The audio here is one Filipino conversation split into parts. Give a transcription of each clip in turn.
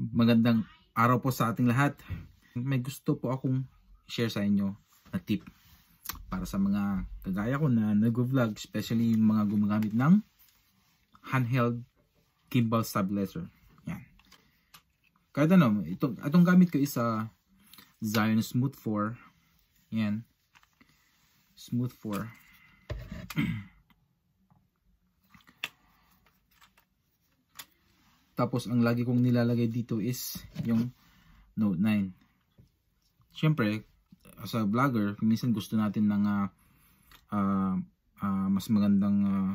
Magandang araw po sa ating lahat. May gusto po akong share sa inyo na tip para sa mga kagaya ko na nag-vlog, especially yung mga gumagamit ng handheld gimbal stabilizer. Yan. Kahit ano, itong, itong gamit ko is a Zion Smooth 4. Yan. Smooth 4. Tapos ang lagi kong nilalagay dito is yung Note 9. Siyempre, as a vlogger, minsan gusto natin ng uh, uh, mas magandang uh,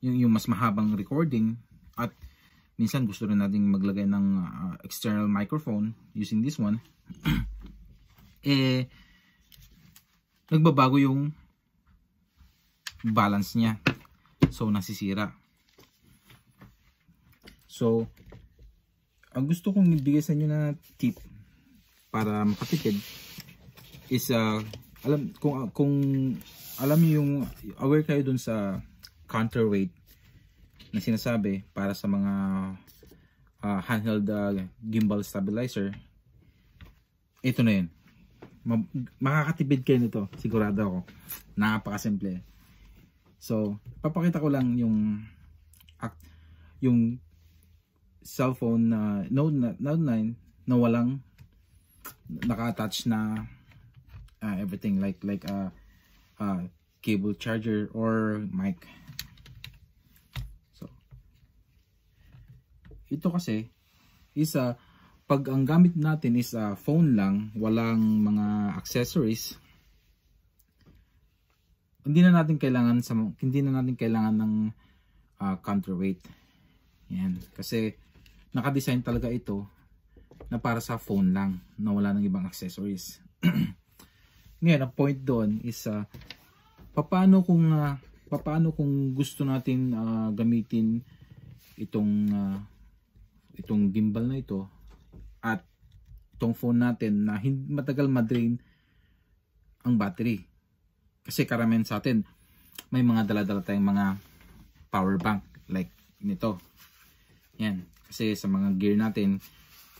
yung, yung mas mahabang recording at minsan gusto rin natin maglagay ng uh, external microphone using this one. eh, nagbabago yung balance niya. So, nasisira. So, ang gusto kong ibigay sa inyo na tip para makatipid is uh, alam kung ah, kung alam niyo yung aware kayo dun sa counterweight na sinasabi para sa mga uh, handheld uh, gimbal stabilizer ito na yun Ma makakatipid kayo nito sigurado ako napakasimple so papakita ko lang yung act yung cellphone na Node, Node 9 na walang naka-attach na uh, everything like like a uh, uh, cable charger or mic. So ito kasi is a pag ang gamit natin is a phone lang, walang mga accessories. Hindi na natin kailangan sa hindi na natin kailangan ng uh, counterweight. Yan kasi nakadesign talaga ito na para sa phone lang na wala ng ibang accessories ngayon ang point doon is uh, ah, paano kung uh, ah, paano kung gusto natin uh, gamitin itong uh, itong gimbal na ito at itong phone natin na hindi matagal madrain ang battery kasi karamihan sa atin may mga dala-dala tayong mga power bank like nito yan. Kasi sa mga gear natin,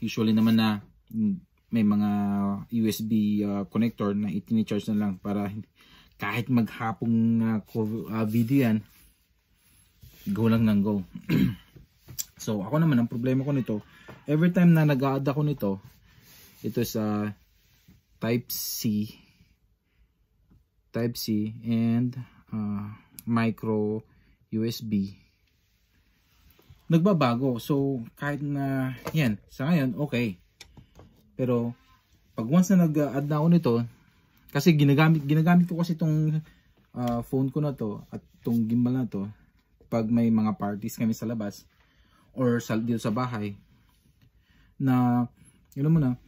usually naman na may mga USB uh, connector na itinecharge na lang para kahit maghapong uh, uh, video yan, go lang ng go. so, ako naman, ang problema ko nito, every time na nag-add ako nito, ito sa uh, Type-C, Type-C, and uh, micro USB nagbabago. So, kahit na, yan, sa ngayon, okay. Pero, pag once na nag-add na ako nito, kasi ginagamit, ginagamit ko kasi itong uh, ah, phone ko na to at itong gimbal na to pag may mga parties kami sa labas or sa, dito sa bahay na, yun mo na, ah,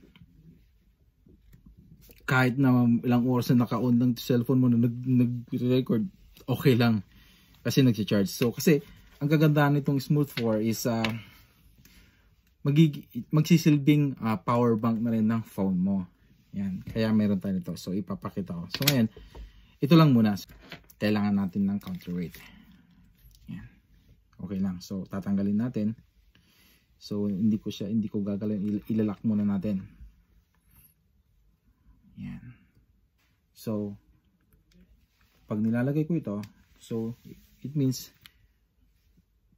kahit na ilang oras na naka-on lang cellphone mo na nag-record, okay lang. Kasi nag-charge. So, kasi ang kagandahan nitong Smooth 4 is uh, ah, magig magsisilbing uh, power bank na rin ng phone mo. Yan. Kaya meron tayo nito. So, ipapakita ko. So, ngayon, ito lang muna. Kailangan natin ng counterweight. Yan. Okay lang. So, tatanggalin natin. So, hindi ko siya, hindi ko gagalawin. Il muna natin. Yan. So, pag nilalagay ko ito, so, it means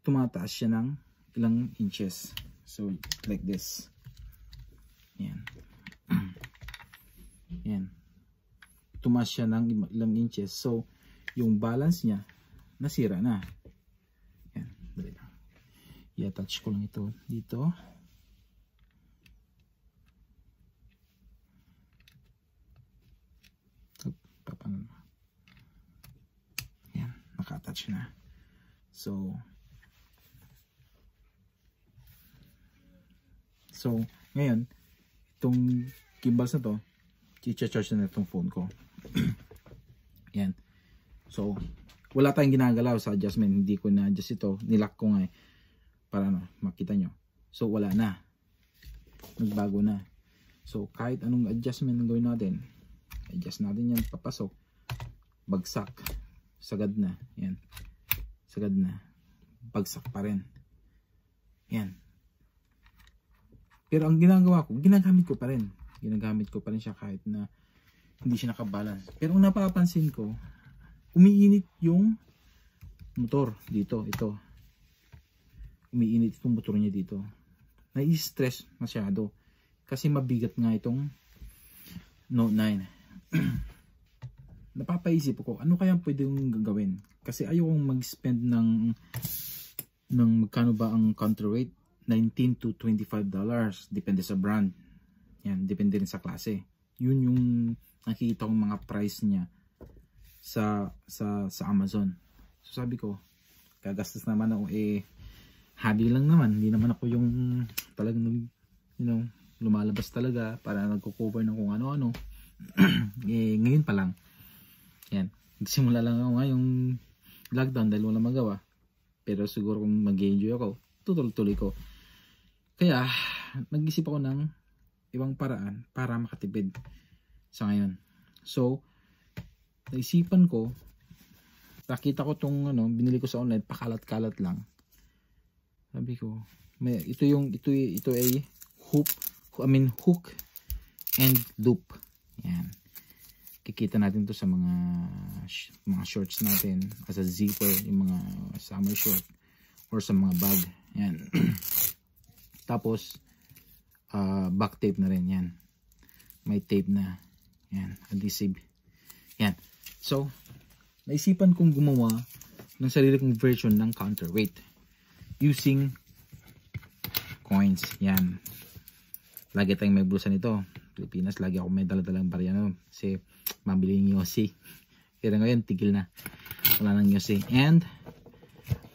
tumataas siya ng ilang inches. So, like this. Yan. Yan. Tumas siya ng ilang inches. So, yung balance niya, nasira na. Yan. Dali lang. I-attach ko lang ito dito. Paano na. Yan. Naka-attach na. So, So, ngayon, itong gimbals na to, chicha-charge na itong phone ko. Yan. So, wala tayong ginagalaw sa adjustment. Hindi ko na-adjust ito. Nilock ko nga eh, Para ano, makita nyo. So, wala na. Nagbago na. So, kahit anong adjustment ang gawin natin, adjust natin yan papasok. Bagsak. Sagad na. Yan. Sagad na. Bagsak pa rin. Yan. Pero ang ginagawa ko, ginagamit ko pa rin. Ginagamit ko pa rin siya kahit na hindi siya nakabalance. Pero ang napapansin ko, umiinit yung motor dito, ito. Umiinit yung motor niya dito. Nai-stress masyado. Kasi mabigat nga itong Note 9. Napapaisip ko, ano kaya pwede kong gagawin? Kasi ayokong mag-spend ng ng magkano ba ang counterweight 19 to 25 dollars depende sa brand yan depende rin sa klase yun yung nakikita kong mga price niya sa sa sa Amazon so sabi ko gagastos naman ako eh hobby lang naman hindi naman ako yung talagang you know lumalabas talaga para nagko-cover ng kung ano-ano eh ngayon pa lang yan simula lang ako ngayong lockdown dahil wala magawa pero siguro kung mag-enjoy ako tutuloy-tuloy ko kaya, nag-isip ako ng ibang paraan para makatipid sa ngayon. So, naisipan ko, nakita ko tong ano, binili ko sa online, pakalat-kalat lang. Sabi ko, may, ito yung, ito, ito ay hook, I mean hook and loop. Yan. Kikita natin to sa mga mga shorts natin as a zipper, yung mga summer short or sa mga bag. Yan. Tapos, uh, back tape na rin yan. May tape na. Yan, adhesive. Yan. So, naisipan kong gumawa ng sarili kong version ng counterweight using coins. Yan. Lagi tayong may bulsa nito. Pilipinas, lagi ako may daladalang barya no? kasi mabili ng Yossi. Pero ngayon, tigil na. Wala ng Yossi. And,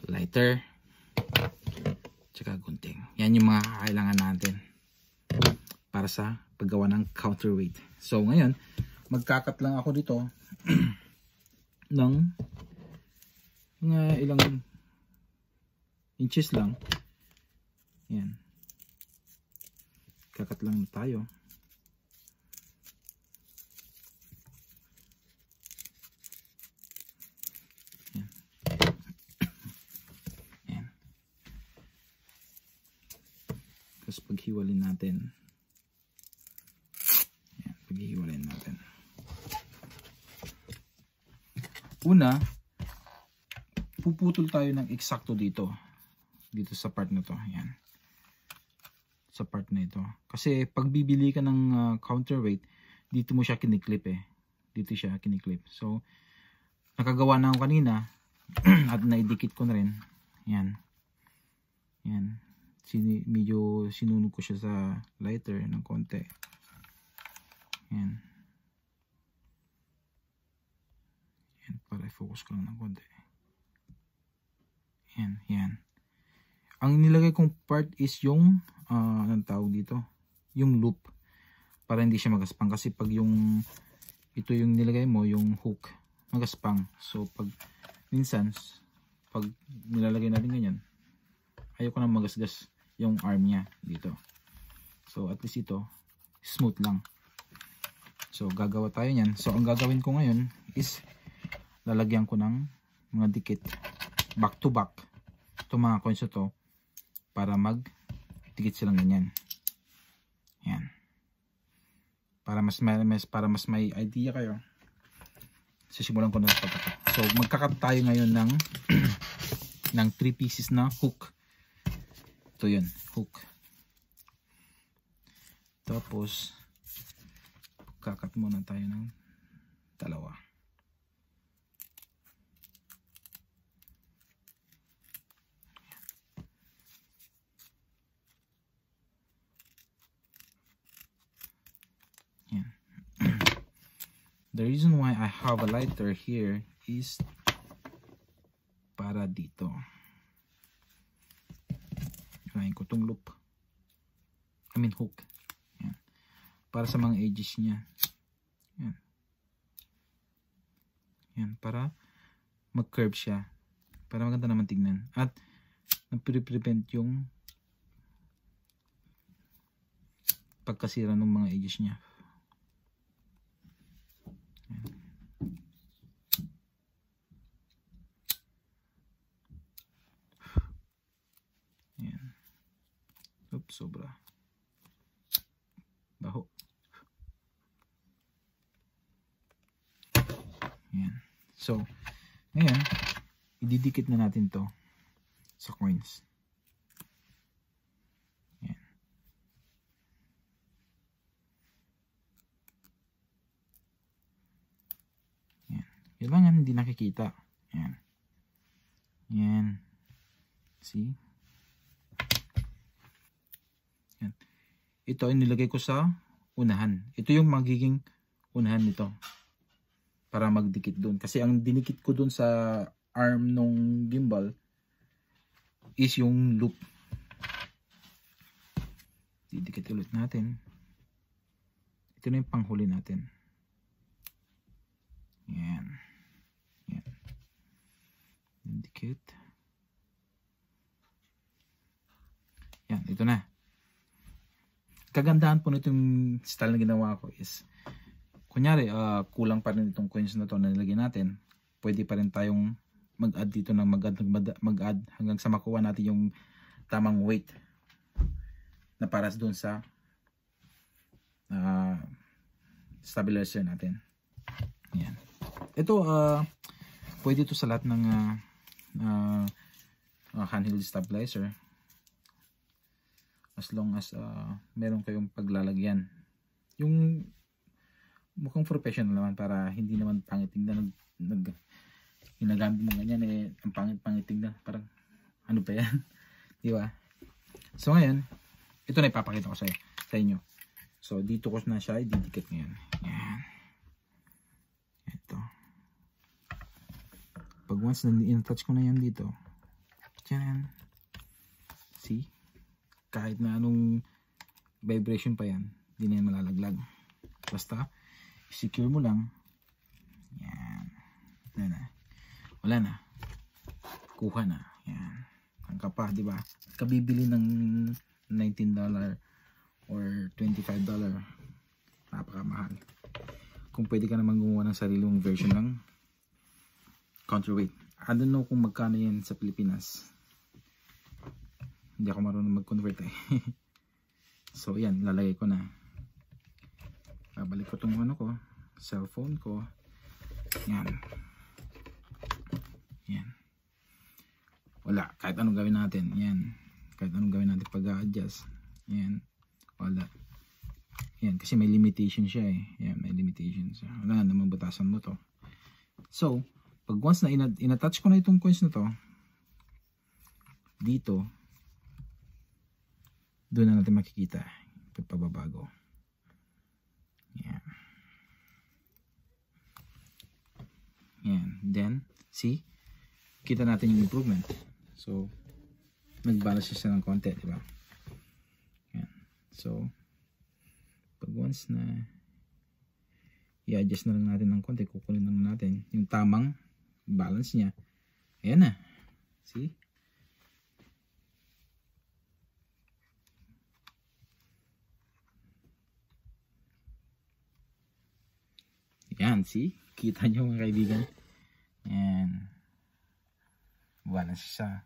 lighter. Tsaka gun yan yung mga kakailangan natin para sa paggawa ng counterweight so ngayon magkakat lang ako dito ng mga ilang inches lang yan kakat lang tayo paghiwalin natin. Ayan, paghiwalin natin. Una, puputol tayo ng eksakto dito. Dito sa part na to. Ayan. Sa part na ito. Kasi pag bibili ka ng uh, counterweight, dito mo siya kiniklip eh. Dito siya kiniklip. So, nakagawa na ako kanina at naidikit ko na rin. Ayan. Ayan sini medyo sinunog ko siya sa lighter ng konti yan yan para i focus ko lang ng konti yan yan ang nilagay kong part is yung uh, ah, ng tawag dito yung loop para hindi siya magaspang kasi pag yung ito yung nilagay mo yung hook magaspang so pag minsan pag nilalagay natin ganyan ayoko nang magasgas yung arm niya dito. So at least ito smooth lang. So gagawa tayo niyan. So ang gagawin ko ngayon is lalagyan ko ng mga dikit back to back. itong mga coins to para mag dikit silang ganyan. Yan. Para mas may para mas may idea kayo. Sisimulan ko na sa So magkakat tayo ngayon ng ng 3 pieces na hook ito yun, hook. Tapos, kakat muna tayo ng dalawa. Yan. The reason why I have a lighter here is para dito ko loop. I mean hook. Yan. Para sa mga edges niya. Yan. Yan. Para mag-curve siya. Para maganda naman tignan. At nag-prevent yung pagkasira ng mga edges niya. So, ngayon, ididikit na natin to sa coins. Ayan. Ayan. Yun lang hindi nakikita. Ayan. Ayan. See? Ayan. Ito, inilagay ko sa unahan. Ito yung magiging unahan nito para magdikit doon. Kasi ang dinikit ko doon sa arm nung gimbal is yung loop. Didikit ulit natin. Ito na yung panghuli natin. Yan. Yan. Dikit. Yan, ito na. Kagandahan po nitong style na ginawa ko is kunyari uh, kulang pa rin itong coins na to na nilagay natin pwede pa rin tayong mag-add dito ng mag-add mag-add hanggang sa makuha natin yung tamang weight na para doon sa uh, stabilizer natin. Ayan. Ito uh, pwede ito sa lahat ng uh, uh, uh, handheld stabilizer as long as uh, meron kayong paglalagyan. Yung mukhang professional naman para hindi naman pangit tingnan nag, nag ginagamit mo ganyan eh ang pangit pangit tingnan parang ano pa yan di ba so ngayon ito na ipapakita ko sa, sa inyo so dito ko na siya ididikit ngayon ayan ito pag once na in-touch ko na yan dito yan see kahit na anong vibration pa yan hindi na yan malalaglag basta secure mo lang yan wala na wala na kuha na yan ang kapa di ba kabibili ng 19 dollar or 25 dollar napakamahal kung pwede ka naman gumawa ng sariling version ng counterweight I don't know kung magkano yan sa Pilipinas hindi ako marunong mag-convert eh so yan lalagay ko na babalik ko tong ano ko cellphone ko yan yan wala kahit anong gawin natin yan kahit anong gawin natin pag adjust yan wala yan kasi may limitation siya eh yan may limitation siya wala naman batasan mo to so pag once na inat inattach ko na itong coins na to dito doon na natin makikita pagpababago Yeah. Yan. Then, see? Kita natin yung improvement. So, nag-balance siya ng konti, di ba? Yan. So, pag once na i-adjust na lang natin ng konti, kukunin lang natin yung tamang balance niya. Ayan na. See? See? Kita nyo mga kaibigan. Ayan. Buwan na siya.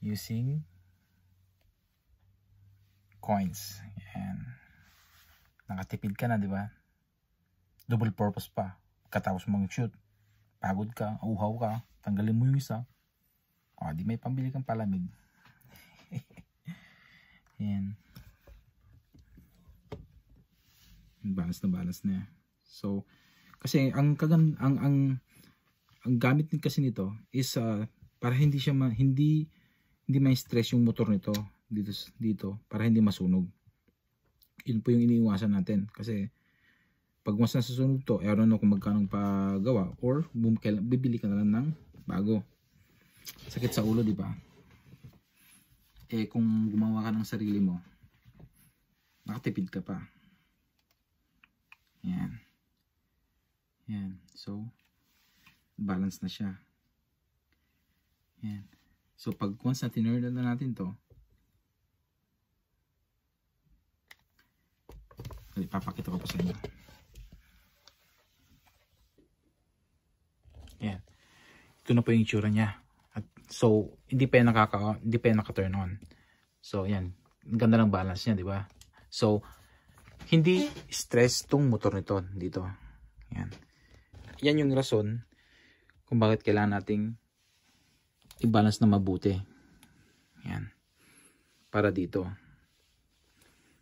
Using coins. Ayan. Nakatipid ka na, di ba? Double purpose pa. Katapos mong shoot. Pagod ka, uhaw ka, tanggalin mo yung isa. O, di may pambili kang palamig. Ayan. balance na balance na so kasi ang kagan ang ang ang gamit din kasi nito is uh, para hindi siya ma, hindi hindi ma-stress yung motor nito dito dito para hindi masunog yun po yung iniiwasan natin kasi pag mas nasusunog to eh ano na kung magkano paggawa or bumkel, bibili ka na lang ng bago sakit sa ulo di ba eh kung gumawa ka ng sarili mo nakatipid ka pa yan. Yan. So, balance na siya. Yan. So, pag once na tinurn natin to, ipapakita ko po sa inyo. Yan. Ito na po yung itsura niya. At so, hindi pa yan nakaka, hindi pa yan naka-turn on. So, yan. Ganda ng balance niya, di ba? So, hindi stress tong motor nito dito. Yan. Yan yung rason kung bakit kailangan nating i-balance na mabuti. Yan. Para dito.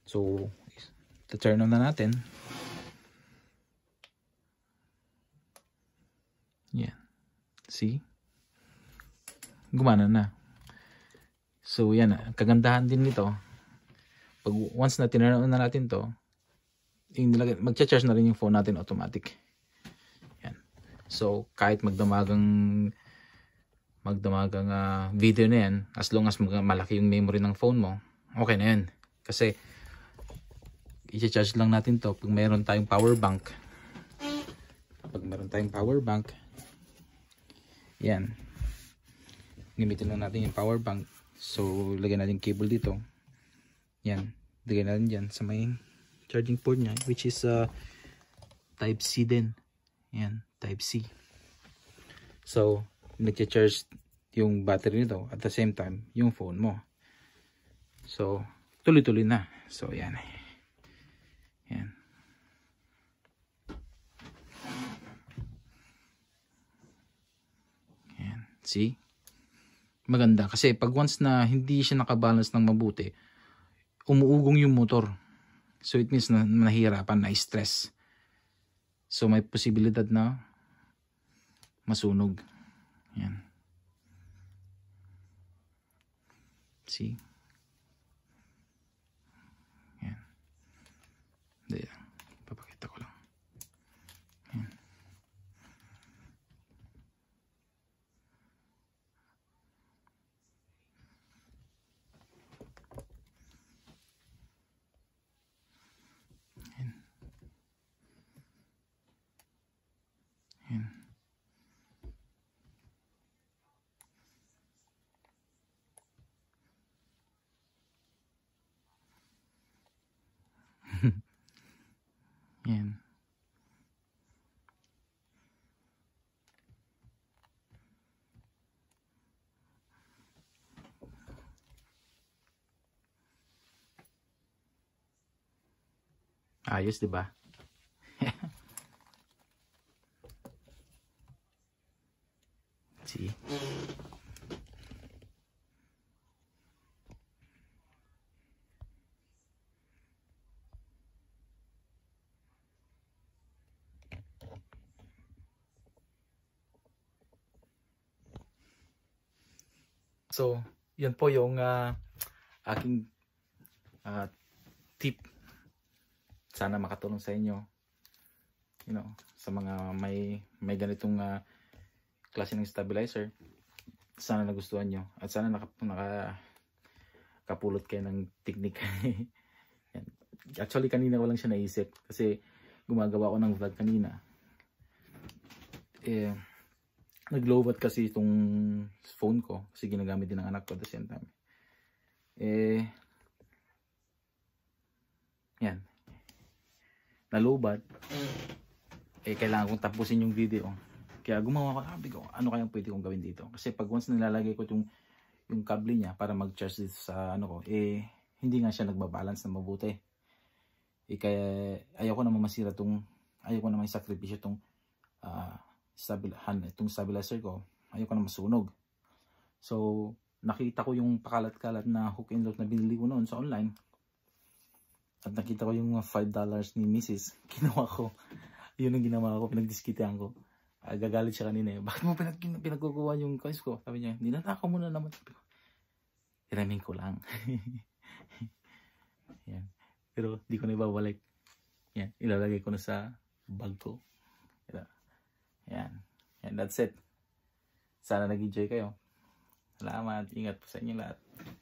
So, turn on na natin. Yan. See? Gumana na. So, yan. Kagandahan din nito. Pag, once na tinurn na natin to, yung nilagay, magcha-charge na rin yung phone natin automatic. Yan. So, kahit magdamagang magdamagang uh, video na yan, as long as malaki yung memory ng phone mo, okay na yan. Kasi, i-charge lang natin to pag meron tayong power bank. Pag meron tayong power bank, yan. Gamitin lang natin yung power bank. So, lagyan natin cable dito. Yan. Lagyan natin dyan sa may charging port niya which is uh, type C din Ayan, type C so nagcha-charge yung battery nito at the same time yung phone mo so tuloy-tuloy na so ayan. Ayan. yan see maganda kasi pag once na hindi siya nakabalance ng mabuti umuugong yung motor So it means na nahihirapan, na-stress. So may posibilidad na masunog. Yan. See? Yan. Ayos, di ba? See? So, yan po yung uh, aking uh, tip. Sana makatulong sa inyo. You know, sa mga may may ganitong uh, klase ng stabilizer. Sana nagustuhan nyo. At sana naka, naka kapulot kayo ng technique. Actually, kanina walang siya naisip. Kasi gumagawa ako ng vlog kanina. Eh, nag-lowbat kasi itong phone ko kasi ginagamit din ng anak ko at the same time. Eh, yan. na mm. Eh, kailangan kong tapusin yung video. Kaya gumawa ko, sabi ko, ano kayang pwede kong gawin dito? Kasi pag once nilalagay ko yung, yung kable niya para mag-charge dito sa ano ko, eh, hindi nga siya nagbabalance na mabuti. Eh, kaya, ayaw ko naman masira tong, ayaw ko naman sakripisyo tong, ah, uh, stabilahan itong stabilizer ko ayoko na masunog so nakita ko yung pakalat-kalat na hook and lock na binili ko noon sa online at nakita ko yung 5 dollars ni Mrs. Kinuha ko. Yun ang ginawa ko. Pinagdiskitean ko. Ah, gagalit siya kanina. Eh. Bakit mo pinag pinagkukuha yung coins ko? Sabi niya, dinatako muna na naman. Sabi ko, ko lang. Yan. Pero di ko na ibabalik. Yan. Ilalagay ko na sa bag ko. Yan. And that's it. Sana nag-enjoy kayo. Salamat. Ingat po sa inyo lahat.